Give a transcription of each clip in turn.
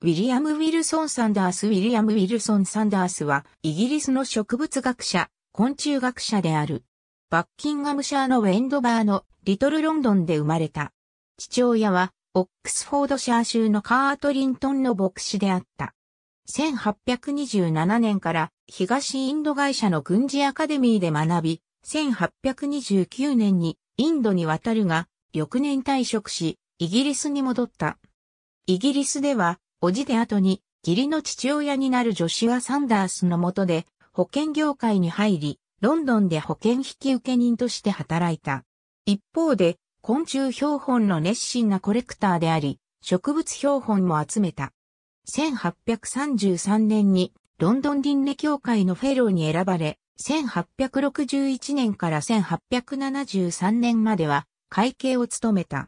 ウィリアム・ウィルソン・サンダース・ウィリアム・ウィルソン・サンダースは、イギリスの植物学者、昆虫学者である。バッキンガムシャーのウェンドバーのリトルロンドンで生まれた。父親は、オックスフォードシャー州のカートリントンの牧師であった。1827年から東インド会社の軍事アカデミーで学び、1829年にインドに渡るが、翌年退職し、イギリスに戻った。イギリスではおじで後に義理の父親になるジョシュア・サンダースの下で保険業界に入り、ロンドンで保険引受人として働いた。一方で、昆虫標本の熱心なコレクターであり、植物標本も集めた。1833年にロンドン輪廻協会のフェローに選ばれ、1861年から1873年までは会計を務めた。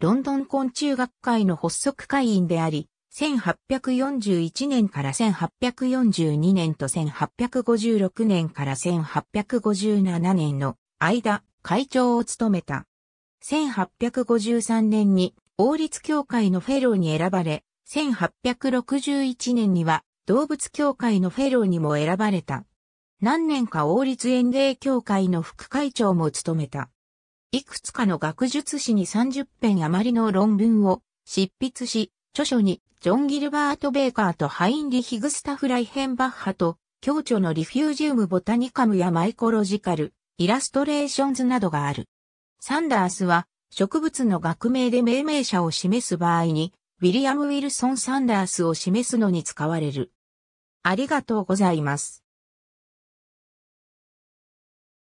ロンドン昆虫学会の発足会員であり、1841年から1842年と1856年から1857年の間、会長を務めた。1853年に王立協会のフェローに選ばれ、1861年には動物協会のフェローにも選ばれた。何年か王立園芸協会の副会長も務めた。いくつかの学術誌に30編余りの論文を執筆し、著書にジョン・ギルバート・ベーカーとハインリヒグスタフ・ライヘンバッハと、共著のリフュージウム・ボタニカムやマイコロジカル、イラストレーションズなどがある。サンダースは、植物の学名で命名者を示す場合に、ウィリアム・ウィルソン・サンダースを示すのに使われる。ありがとうございます。